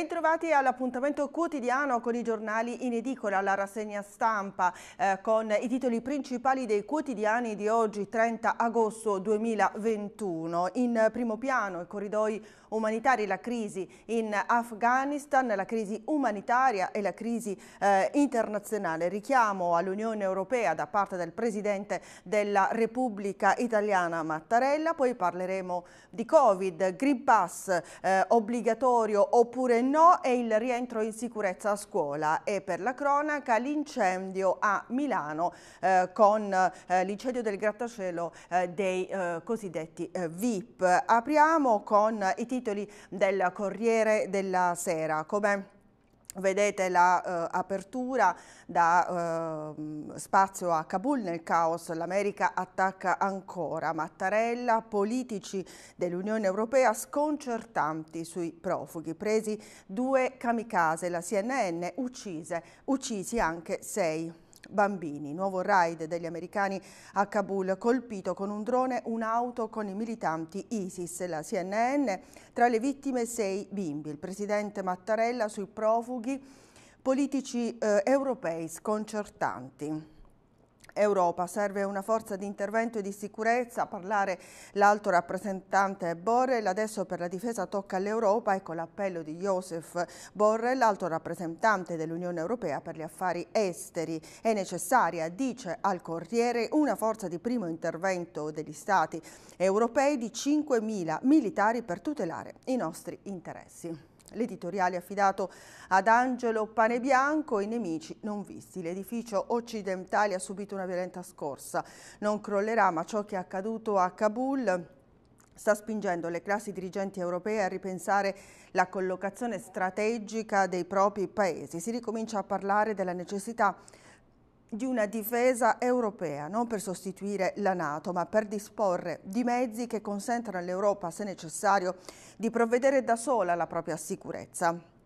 Bentrovati all'appuntamento quotidiano con i giornali in edicola, la rassegna stampa eh, con i titoli principali dei quotidiani di oggi 30 agosto 2021. In primo piano i corridoi umanitari, la crisi in Afghanistan, la crisi umanitaria e la crisi eh, internazionale. Richiamo all'Unione Europea da parte del Presidente della Repubblica Italiana Mattarella, poi parleremo di Covid, Green Pass eh, obbligatorio oppure no e il rientro in sicurezza a scuola e per la cronaca l'incendio a Milano eh, con eh, l'incendio del grattacielo eh, dei eh, cosiddetti VIP. Apriamo con i titoli del Corriere della Sera. Come Vedete l'apertura la, eh, da eh, spazio a Kabul nel caos, l'America attacca ancora Mattarella, politici dell'Unione Europea sconcertanti sui profughi, presi due kamikaze, la CNN uccise, uccisi anche sei bambini. Nuovo raid degli americani a Kabul, colpito con un drone un'auto con i militanti ISIS. La CNN, tra le vittime sei bimbi. Il presidente Mattarella sui profughi politici eh, europei sconcertanti. Europa. Serve una forza di intervento e di sicurezza, a parlare l'alto rappresentante Borrell, adesso per la difesa tocca all'Europa ecco l'appello di Josef Borrell, alto rappresentante dell'Unione Europea per gli affari esteri. È necessaria, dice al Corriere, una forza di primo intervento degli Stati europei di 5.000 militari per tutelare i nostri interessi. L'editoriale affidato ad Angelo Panebianco, i nemici non visti. L'edificio occidentale ha subito una violenta scorsa. Non crollerà, ma ciò che è accaduto a Kabul sta spingendo le classi dirigenti europee a ripensare la collocazione strategica dei propri paesi. Si ricomincia a parlare della necessità di una difesa europea, non per sostituire la Nato, ma per disporre di mezzi che consentano all'Europa, se necessario, di provvedere da sola alla propria sicurezza.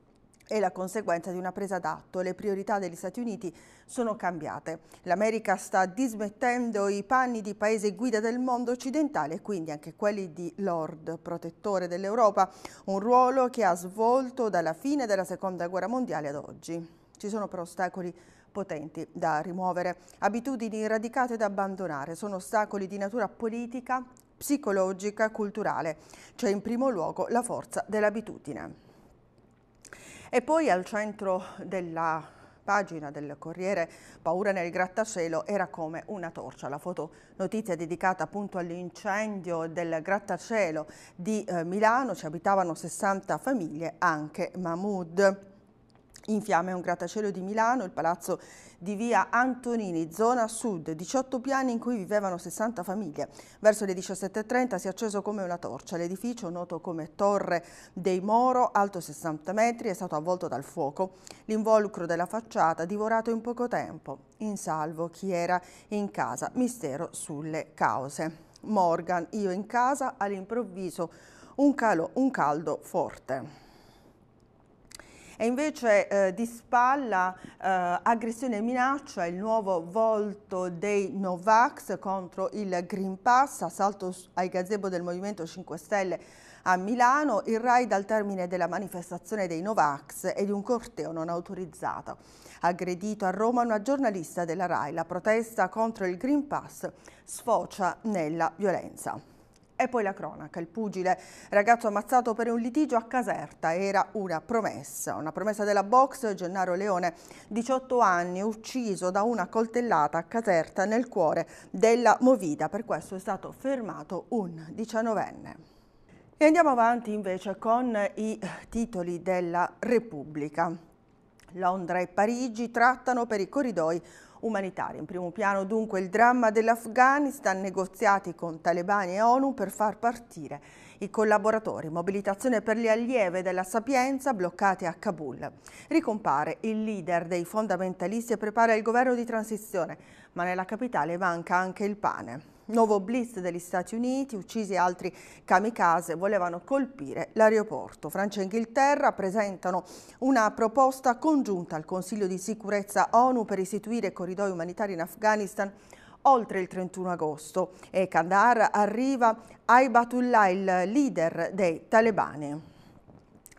È la conseguenza di una presa d'atto. Le priorità degli Stati Uniti sono cambiate. L'America sta dismettendo i panni di paese guida del mondo occidentale e quindi anche quelli di Lord, protettore dell'Europa, un ruolo che ha svolto dalla fine della Seconda Guerra Mondiale ad oggi. Ci sono però ostacoli potenti da rimuovere. Abitudini radicate da abbandonare sono ostacoli di natura politica, psicologica culturale. C'è in primo luogo la forza dell'abitudine. E poi al centro della pagina del Corriere Paura nel grattacielo era come una torcia. La fotonotizia è dedicata appunto all'incendio del grattacielo di eh, Milano, ci abitavano 60 famiglie, anche Mahmoud. In fiamme un grattacielo di Milano, il palazzo di via Antonini, zona sud, 18 piani in cui vivevano 60 famiglie. Verso le 17.30 si è acceso come una torcia. L'edificio, noto come Torre dei Moro, alto 60 metri, è stato avvolto dal fuoco. L'involucro della facciata divorato in poco tempo. In salvo chi era in casa. Mistero sulle cause. Morgan, io in casa, all'improvviso un, un caldo forte. E invece eh, di spalla eh, aggressione e minaccia, il nuovo volto dei Novax contro il Green Pass, assalto ai gazebo del Movimento 5 Stelle a Milano, il raid al termine della manifestazione dei Novax e di un corteo non autorizzato. Aggredito a Roma una giornalista della RAI, la protesta contro il Green Pass sfocia nella violenza. E poi la cronaca, il pugile ragazzo ammazzato per un litigio a Caserta era una promessa, una promessa della box Gennaro Leone, 18 anni, ucciso da una coltellata a Caserta nel cuore della Movida, per questo è stato fermato un 19enne. E andiamo avanti invece con i titoli della Repubblica. Londra e Parigi trattano per i corridoi umanitari. In primo piano dunque il dramma dell'Afghanistan, negoziati con talebani e ONU per far partire i collaboratori. Mobilitazione per le allieve della Sapienza bloccate a Kabul. Ricompare il leader dei fondamentalisti e prepara il governo di transizione, ma nella capitale manca anche il pane. Nuovo blitz degli Stati Uniti, uccisi altri kamikaze, volevano colpire l'aeroporto. Francia e Inghilterra presentano una proposta congiunta al Consiglio di sicurezza ONU per istituire corridoi umanitari in Afghanistan oltre il 31 agosto e Kandahar arriva Aibatullah, il leader dei talebani.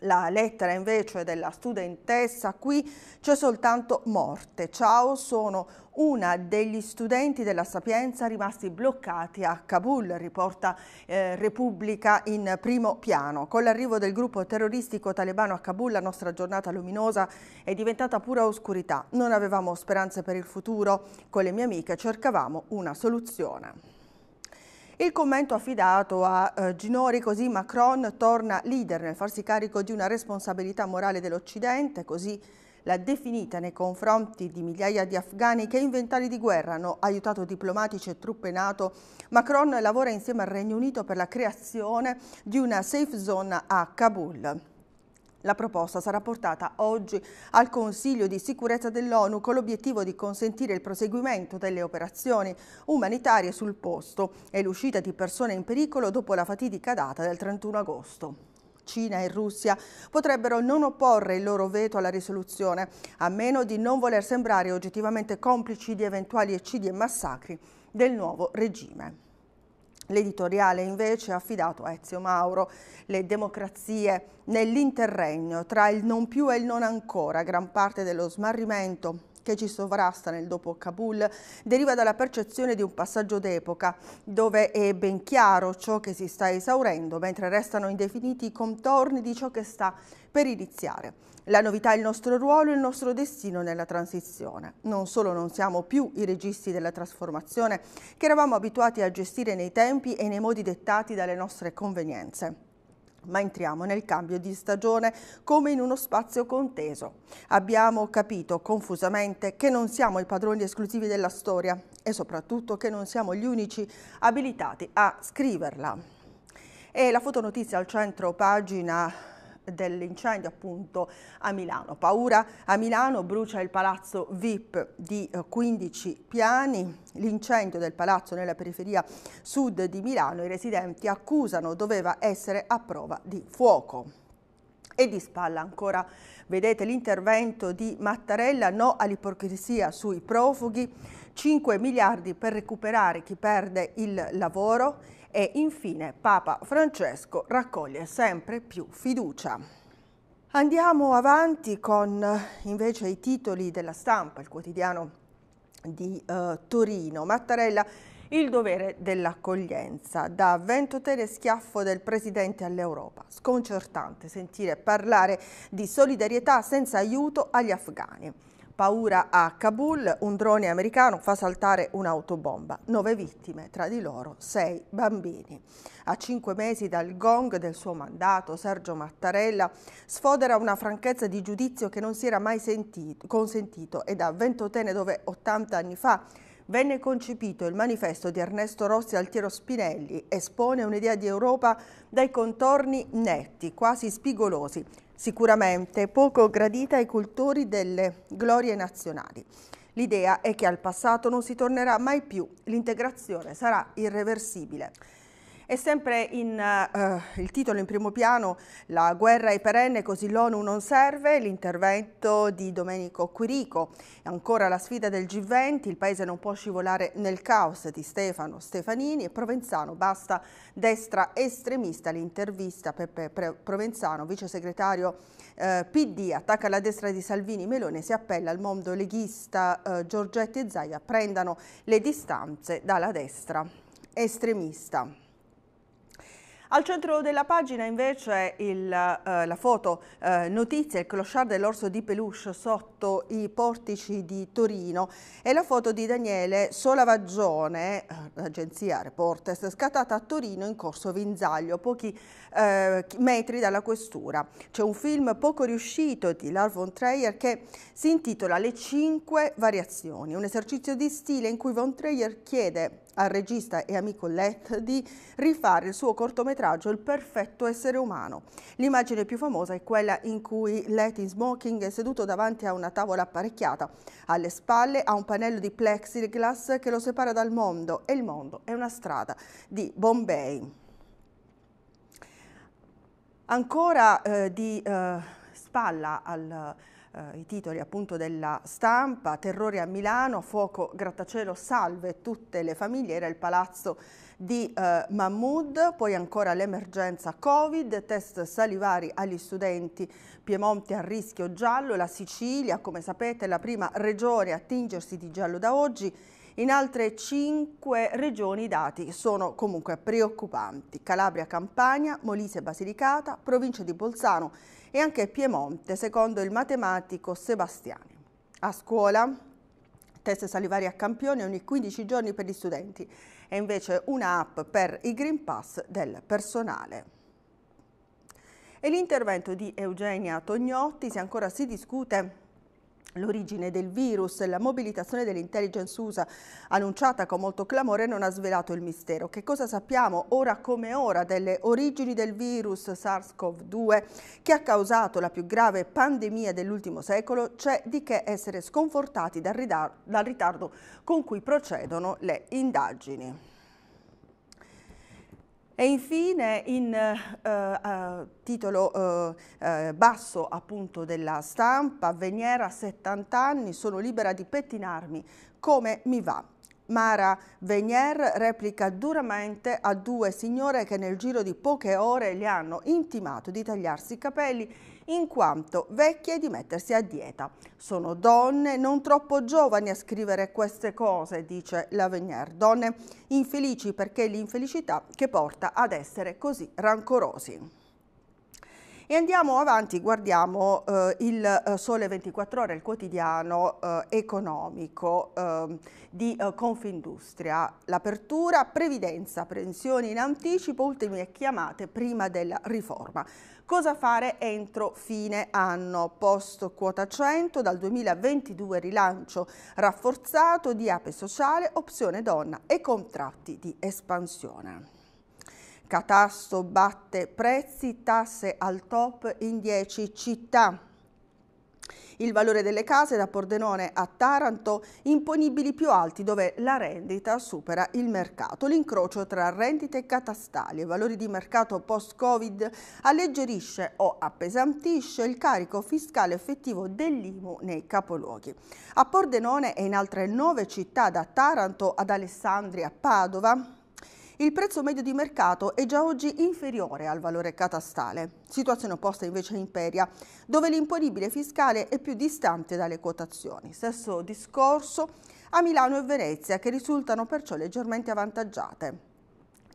La lettera invece della studentessa qui c'è soltanto morte. Ciao, sono una degli studenti della Sapienza rimasti bloccati a Kabul, riporta eh, Repubblica in primo piano. Con l'arrivo del gruppo terroristico talebano a Kabul la nostra giornata luminosa è diventata pura oscurità. Non avevamo speranze per il futuro, con le mie amiche cercavamo una soluzione. Il commento affidato a eh, Ginori così Macron torna leader nel farsi carico di una responsabilità morale dell'Occidente, così l'ha definita nei confronti di migliaia di afghani che in vent'anni di guerra hanno aiutato diplomatici e truppe NATO, Macron lavora insieme al Regno Unito per la creazione di una safe zone a Kabul. La proposta sarà portata oggi al Consiglio di sicurezza dell'ONU con l'obiettivo di consentire il proseguimento delle operazioni umanitarie sul posto e l'uscita di persone in pericolo dopo la fatidica data del 31 agosto. Cina e Russia potrebbero non opporre il loro veto alla risoluzione, a meno di non voler sembrare oggettivamente complici di eventuali eccidi e massacri del nuovo regime. L'editoriale invece ha affidato a Ezio Mauro le democrazie nell'interregno tra il non più e il non ancora, gran parte dello smarrimento che ci sovrasta nel dopo Kabul deriva dalla percezione di un passaggio d'epoca, dove è ben chiaro ciò che si sta esaurendo, mentre restano indefiniti i contorni di ciò che sta per iniziare. La novità è il nostro ruolo e il nostro destino nella transizione. Non solo non siamo più i registi della trasformazione che eravamo abituati a gestire nei tempi e nei modi dettati dalle nostre convenienze ma entriamo nel cambio di stagione come in uno spazio conteso. Abbiamo capito confusamente che non siamo i padroni esclusivi della storia e soprattutto che non siamo gli unici abilitati a scriverla. E la fotonotizia al centro pagina dell'incendio appunto a Milano. Paura a Milano, brucia il palazzo VIP di 15 eh, piani, l'incendio del palazzo nella periferia sud di Milano, i residenti accusano doveva essere a prova di fuoco. E di spalla ancora vedete l'intervento di Mattarella, no all'ipocrisia sui profughi, 5 miliardi per recuperare chi perde il lavoro e infine Papa Francesco raccoglie sempre più fiducia. Andiamo avanti con invece i titoli della stampa, il quotidiano di eh, Torino. Mattarella il dovere dell'accoglienza. Da Ventotene schiaffo del Presidente all'Europa. Sconcertante sentire parlare di solidarietà senza aiuto agli afghani. Paura a Kabul, un drone americano fa saltare un'autobomba. Nove vittime, tra di loro sei bambini. A cinque mesi dal gong del suo mandato, Sergio Mattarella sfodera una franchezza di giudizio che non si era mai sentito, consentito e da Ventotene, dove 80 anni fa venne concepito il manifesto di Ernesto Rossi Altiero Spinelli, espone un'idea di Europa dai contorni netti, quasi spigolosi, sicuramente poco gradita ai cultori delle glorie nazionali. L'idea è che al passato non si tornerà mai più, l'integrazione sarà irreversibile. E sempre in, uh, il titolo in primo piano, La guerra è perenne, così l'ONU non serve, l'intervento di Domenico Quirico. Ancora la sfida del G20, il paese non può scivolare nel caos di Stefano Stefanini e Provenzano, basta destra estremista. L'intervista Peppe Provenzano, vice segretario eh, PD, attacca la destra di Salvini Melone, si appella al mondo leghista eh, Giorgetti e Zaia, prendano le distanze dalla destra estremista. Al centro della pagina invece il, eh, la foto eh, notizia, il clochard dell'orso di peluche sotto i portici di Torino e la foto di Daniele Solavaggione, eh, l'agenzia Reportes, scattata a Torino in corso Vinzaglio, pochi eh, metri dalla questura. C'è un film poco riuscito di Lars von Trier che si intitola Le cinque variazioni, un esercizio di stile in cui von Trier chiede al regista e amico Lett di rifare il suo cortometraggio Il perfetto essere umano. L'immagine più famosa è quella in cui Lett in smoking è seduto davanti a una tavola apparecchiata. Alle spalle ha un pannello di plexiglass che lo separa dal mondo e il mondo è una strada di Bombay. Ancora eh, di eh, spalla al, eh, i titoli appunto della stampa, terrore a Milano, fuoco, grattacielo, salve tutte le famiglie, era il palazzo di eh, Mahmoud, poi ancora l'emergenza Covid, test salivari agli studenti, Piemonte a rischio giallo, la Sicilia come sapete è la prima regione a tingersi di giallo da oggi, in altre cinque regioni i dati sono comunque preoccupanti. Calabria, Campania, Molise, Basilicata, provincia di Bolzano e anche Piemonte, secondo il matematico Sebastiani. A scuola, test salivari a campione ogni 15 giorni per gli studenti e invece un'app per i Green Pass del personale. E l'intervento di Eugenia Tognotti, se ancora si discute L'origine del virus, la mobilitazione dell'intelligence USA annunciata con molto clamore non ha svelato il mistero. Che cosa sappiamo ora come ora delle origini del virus SARS-CoV-2 che ha causato la più grave pandemia dell'ultimo secolo? C'è di che essere sconfortati dal, ritardo con cui procedono le indagini. E infine in eh, uh, titolo eh, eh, basso appunto della stampa, Veniera 70 anni, sono libera di pettinarmi come mi va. Mara Venier replica duramente a due signore che nel giro di poche ore le hanno intimato di tagliarsi i capelli in quanto vecchie di mettersi a dieta. Sono donne non troppo giovani a scrivere queste cose, dice Lavenier. donne infelici perché l'infelicità che porta ad essere così rancorosi. E andiamo avanti, guardiamo eh, il eh, Sole 24 Ore, il quotidiano eh, economico ehm, eh, di Confindustria. L'apertura, previdenza, pensioni in anticipo, ultime chiamate prima della riforma. Cosa fare entro fine anno? Post quota 100, dal 2022 rilancio rafforzato di APE sociale, opzione donna e contratti di espansione. Catasto batte prezzi, tasse al top in 10 città. Il valore delle case da Pordenone a Taranto, imponibili più alti dove la rendita supera il mercato. L'incrocio tra rendite catastali e valori di mercato post-Covid alleggerisce o appesantisce il carico fiscale effettivo dell'IMU nei capoluoghi. A Pordenone e in altre nove città da Taranto ad Alessandria a Padova il prezzo medio di mercato è già oggi inferiore al valore catastale. Situazione opposta invece a Imperia, dove l'imponibile fiscale è più distante dalle quotazioni. Stesso discorso a Milano e Venezia, che risultano perciò leggermente avvantaggiate.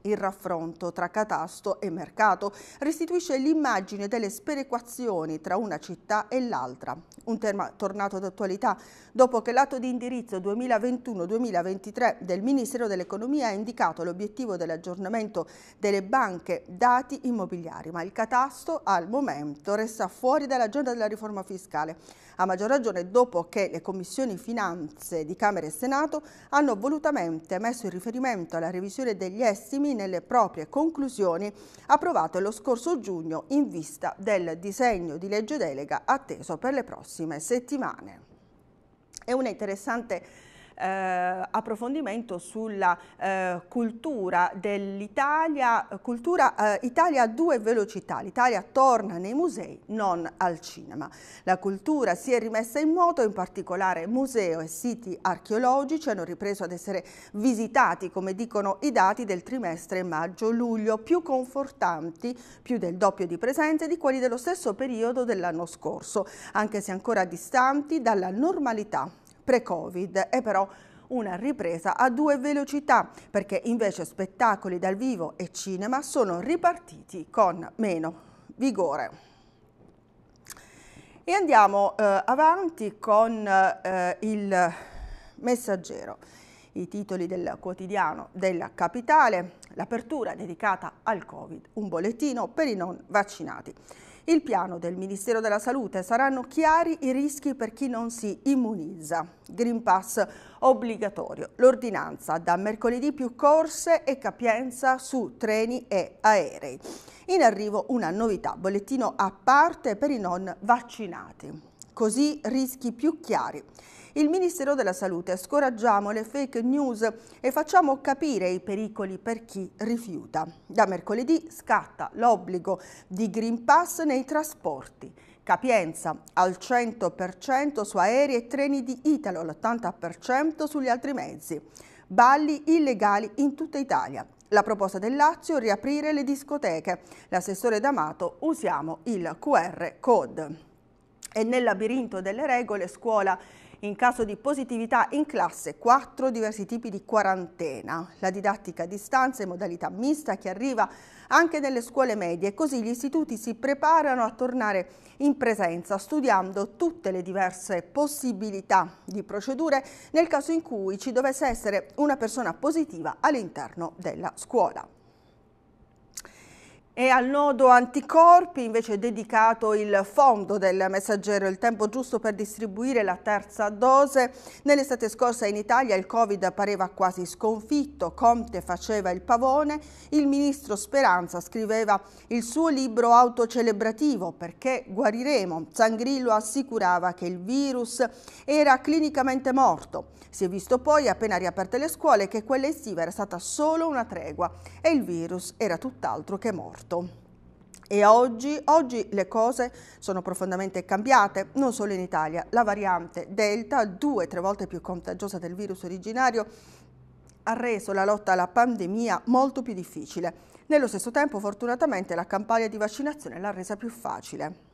Il raffronto tra catasto e mercato restituisce l'immagine delle sperequazioni tra una città e l'altra. Un tema tornato d'attualità dopo che l'atto di indirizzo 2021-2023 del Ministero dell'Economia ha indicato l'obiettivo dell'aggiornamento delle banche dati immobiliari, ma il catasto al momento resta fuori dall'agenda della riforma fiscale. A maggior ragione dopo che le commissioni finanze di Camera e Senato hanno volutamente messo in riferimento alla revisione degli estimi autonomi nelle proprie conclusioni approvate lo scorso giugno in vista del disegno di legge delega atteso per le prossime settimane. È una interessante eh, approfondimento sulla eh, cultura dell'Italia, cultura eh, Italia a due velocità, l'Italia torna nei musei, non al cinema. La cultura si è rimessa in moto, in particolare museo e siti archeologici hanno ripreso ad essere visitati, come dicono i dati del trimestre maggio-luglio, più confortanti, più del doppio di presenze di quelli dello stesso periodo dell'anno scorso, anche se ancora distanti dalla normalità pre-Covid. È però una ripresa a due velocità, perché invece spettacoli dal vivo e cinema sono ripartiti con meno vigore. E andiamo eh, avanti con eh, il messaggero. I titoli del quotidiano della capitale, l'apertura dedicata al Covid, un bollettino per i non vaccinati. Il piano del Ministero della Salute saranno chiari i rischi per chi non si immunizza. Green Pass obbligatorio. L'ordinanza da mercoledì più corse e capienza su treni e aerei. In arrivo una novità, bollettino a parte per i non vaccinati. Così rischi più chiari il Ministero della Salute. Scoraggiamo le fake news e facciamo capire i pericoli per chi rifiuta. Da mercoledì scatta l'obbligo di Green Pass nei trasporti. Capienza al 100% su aerei e treni di Italo, all'80% sugli altri mezzi. Balli illegali in tutta Italia. La proposta del Lazio è riaprire le discoteche. L'assessore D'Amato usiamo il QR code. E nel labirinto delle regole scuola in caso di positività in classe quattro diversi tipi di quarantena, la didattica a distanza in modalità mista che arriva anche nelle scuole medie, così gli istituti si preparano a tornare in presenza studiando tutte le diverse possibilità di procedure nel caso in cui ci dovesse essere una persona positiva all'interno della scuola. E al nodo anticorpi invece è dedicato il fondo del messaggero, il tempo giusto per distribuire la terza dose. Nell'estate scorsa in Italia il Covid pareva quasi sconfitto, Conte faceva il pavone, il ministro Speranza scriveva il suo libro autocelebrativo perché guariremo. Sangrillo assicurava che il virus era clinicamente morto. Si è visto poi, appena riaperte le scuole, che quella estiva era stata solo una tregua e il virus era tutt'altro che morto fatto. E oggi, oggi, le cose sono profondamente cambiate, non solo in Italia. La variante Delta, due o tre volte più contagiosa del virus originario, ha reso la lotta alla pandemia molto più difficile. Nello stesso tempo, fortunatamente, la campagna di vaccinazione l'ha resa più facile.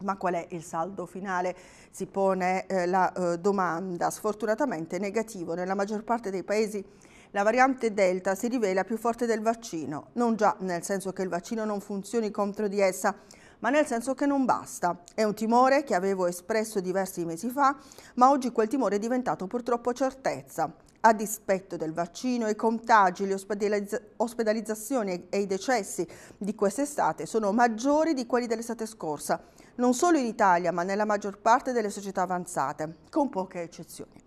Ma qual è il saldo finale? Si pone eh, la eh, domanda, sfortunatamente negativo nella maggior parte dei paesi la variante Delta si rivela più forte del vaccino, non già nel senso che il vaccino non funzioni contro di essa, ma nel senso che non basta. È un timore che avevo espresso diversi mesi fa, ma oggi quel timore è diventato purtroppo certezza. A dispetto del vaccino, i contagi, le ospedalizza ospedalizzazioni e i decessi di quest'estate sono maggiori di quelli dell'estate scorsa, non solo in Italia, ma nella maggior parte delle società avanzate, con poche eccezioni.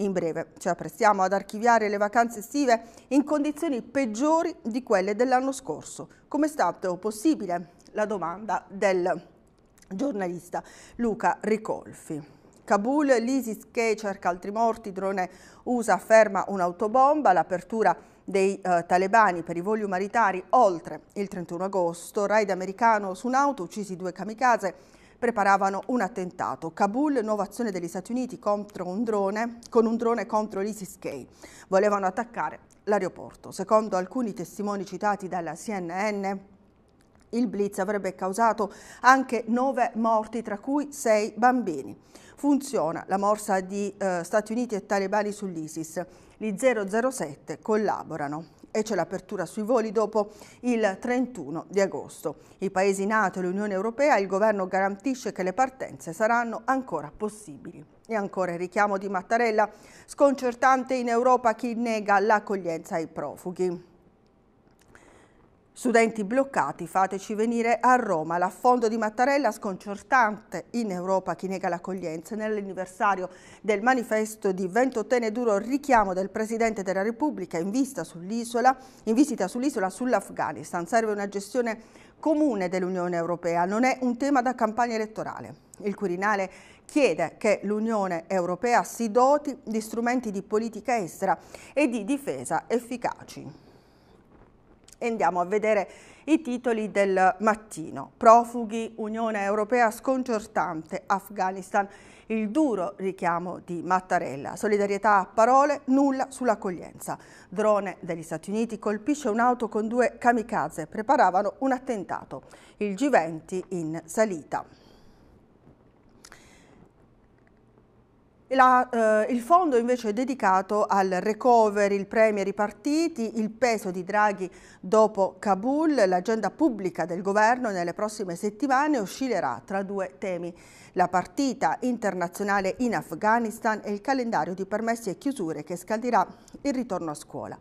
In breve, ci cioè, apprestiamo ad archiviare le vacanze estive in condizioni peggiori di quelle dell'anno scorso. Come è stato possibile? La domanda del giornalista Luca Ricolfi. Kabul, l'ISIS che cerca altri morti, drone USA ferma un'autobomba, l'apertura dei eh, talebani per i voli umanitari oltre il 31 agosto, raid americano su un'auto, uccisi due kamikaze, preparavano un attentato. Kabul, nuova azione degli Stati Uniti contro un drone, con un drone contro l'ISIS K. Volevano attaccare l'aeroporto. Secondo alcuni testimoni citati dalla CNN, il blitz avrebbe causato anche nove morti, tra cui sei bambini. Funziona la morsa di eh, Stati Uniti e talebani sull'ISIS. Gli 007 collaborano e c'è l'apertura sui voli dopo il 31 di agosto. I paesi NATO e l'Unione Europea, il governo garantisce che le partenze saranno ancora possibili. E ancora il richiamo di Mattarella, sconcertante in Europa chi nega l'accoglienza ai profughi. Studenti bloccati, fateci venire a Roma. L'affondo di Mattarella sconcertante in Europa chi nega l'accoglienza. Nell'anniversario del manifesto di ventottenne duro richiamo del Presidente della Repubblica in, sull in visita sull'isola sull'Afghanistan. Serve una gestione comune dell'Unione Europea, non è un tema da campagna elettorale. Il Quirinale chiede che l'Unione Europea si doti di strumenti di politica estera e di difesa efficaci. E andiamo a vedere i titoli del mattino. Profughi, Unione Europea sconcertante, Afghanistan, il duro richiamo di Mattarella. Solidarietà a parole, nulla sull'accoglienza. Drone degli Stati Uniti colpisce un'auto con due kamikaze, preparavano un attentato. Il G20 in salita. La, eh, il fondo invece è dedicato al recovery, il premio ai partiti, il peso di Draghi dopo Kabul, l'agenda pubblica del governo nelle prossime settimane oscillerà tra due temi, la partita internazionale in Afghanistan e il calendario di permessi e chiusure che scaldirà il ritorno a scuola.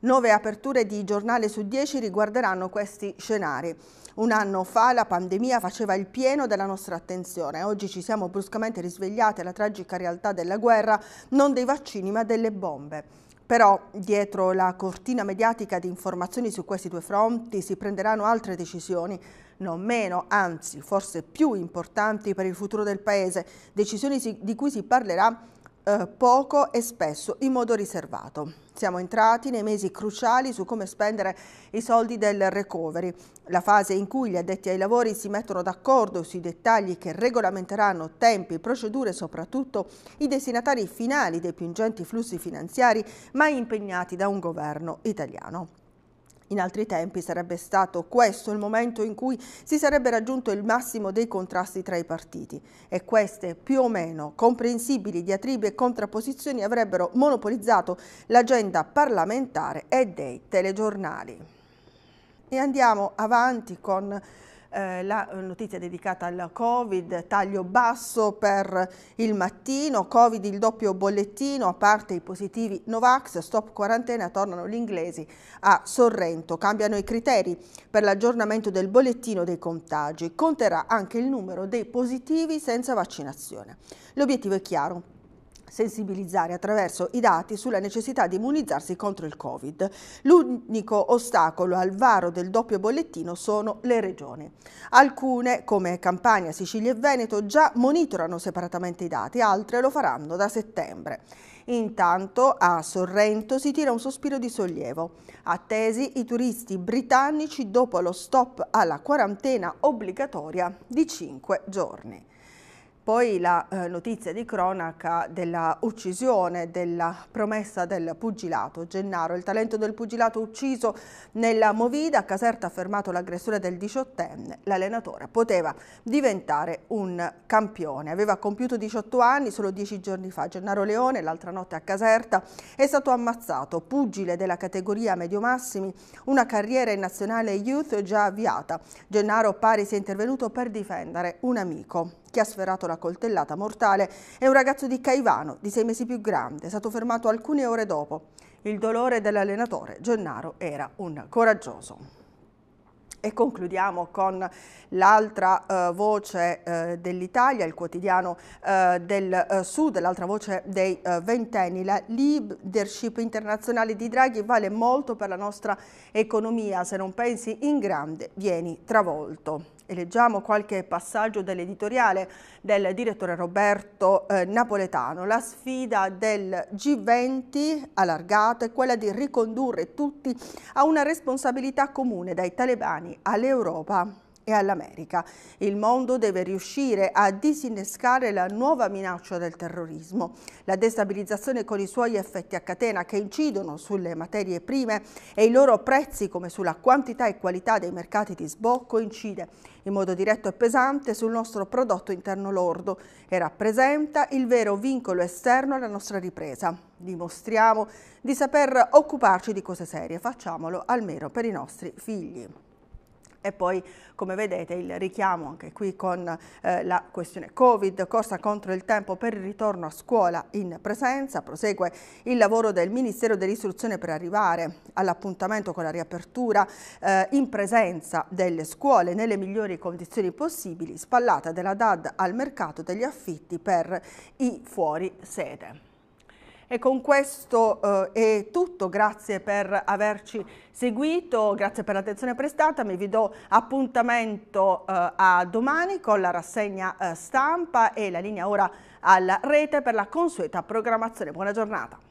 Nove aperture di giornale su dieci riguarderanno questi scenari. Un anno fa la pandemia faceva il pieno della nostra attenzione. Oggi ci siamo bruscamente risvegliati alla tragica realtà della guerra, non dei vaccini ma delle bombe. Però dietro la cortina mediatica di informazioni su questi due fronti si prenderanno altre decisioni, non meno, anzi forse più importanti per il futuro del Paese, decisioni di cui si parlerà eh, poco e spesso in modo riservato. Siamo entrati nei mesi cruciali su come spendere i soldi del recovery, la fase in cui gli addetti ai lavori si mettono d'accordo sui dettagli che regolamenteranno tempi, procedure e soprattutto i destinatari finali dei più ingenti flussi finanziari mai impegnati da un governo italiano. In altri tempi sarebbe stato questo il momento in cui si sarebbe raggiunto il massimo dei contrasti tra i partiti e queste più o meno comprensibili diatribe e contrapposizioni avrebbero monopolizzato l'agenda parlamentare e dei telegiornali. E andiamo avanti con eh, la eh, notizia dedicata al Covid, taglio basso per il mattino, Covid il doppio bollettino, a parte i positivi Novax, stop quarantena, tornano gli inglesi a Sorrento, cambiano i criteri per l'aggiornamento del bollettino dei contagi, conterà anche il numero dei positivi senza vaccinazione. L'obiettivo è chiaro, sensibilizzare attraverso i dati sulla necessità di immunizzarsi contro il Covid. L'unico ostacolo al varo del doppio bollettino sono le regioni. Alcune, come Campania, Sicilia e Veneto, già monitorano separatamente i dati, altre lo faranno da settembre. Intanto a Sorrento si tira un sospiro di sollievo. Attesi i turisti britannici dopo lo stop alla quarantena obbligatoria di 5 giorni. Poi la eh, notizia di cronaca della uccisione della promessa del pugilato Gennaro, il talento del pugilato ucciso nella Movida, a Caserta ha fermato l'aggressore del diciottenne. L'allenatore poteva diventare un campione. Aveva compiuto 18 anni solo dieci giorni fa. Gennaro Leone, l'altra notte a Caserta, è stato ammazzato, pugile della categoria medio massimi, una carriera in nazionale youth già avviata. Gennaro Pari si è intervenuto per difendere un amico. Chi ha sferrato la coltellata mortale è un ragazzo di Caivano, di sei mesi più grande, è stato fermato alcune ore dopo. Il dolore dell'allenatore Gennaro era un coraggioso. E concludiamo con l'altra eh, voce eh, dell'Italia, il quotidiano eh, del eh, Sud, l'altra voce dei eh, ventenni. La leadership internazionale di Draghi vale molto per la nostra economia. Se non pensi in grande, vieni travolto e leggiamo qualche passaggio dell'editoriale del direttore Roberto eh, Napoletano. La sfida del G20 allargato è quella di ricondurre tutti a una responsabilità comune dai talebani all'Europa e all'America. Il mondo deve riuscire a disinnescare la nuova minaccia del terrorismo. La destabilizzazione con i suoi effetti a catena che incidono sulle materie prime e i loro prezzi come sulla quantità e qualità dei mercati di sbocco incide in modo diretto e pesante sul nostro prodotto interno lordo e rappresenta il vero vincolo esterno alla nostra ripresa. Dimostriamo di saper occuparci di cose serie, facciamolo almeno per i nostri figli. E poi, come vedete, il richiamo anche qui con eh, la questione Covid, corsa contro il tempo per il ritorno a scuola in presenza, prosegue il lavoro del Ministero dell'Istruzione per arrivare all'appuntamento con la riapertura eh, in presenza delle scuole nelle migliori condizioni possibili, spallata della DAD al mercato degli affitti per i fuori sede. E con questo eh, è tutto, grazie per averci seguito, grazie per l'attenzione prestata, mi vi do appuntamento eh, a domani con la rassegna eh, stampa e la linea ora alla rete per la consueta programmazione. Buona giornata.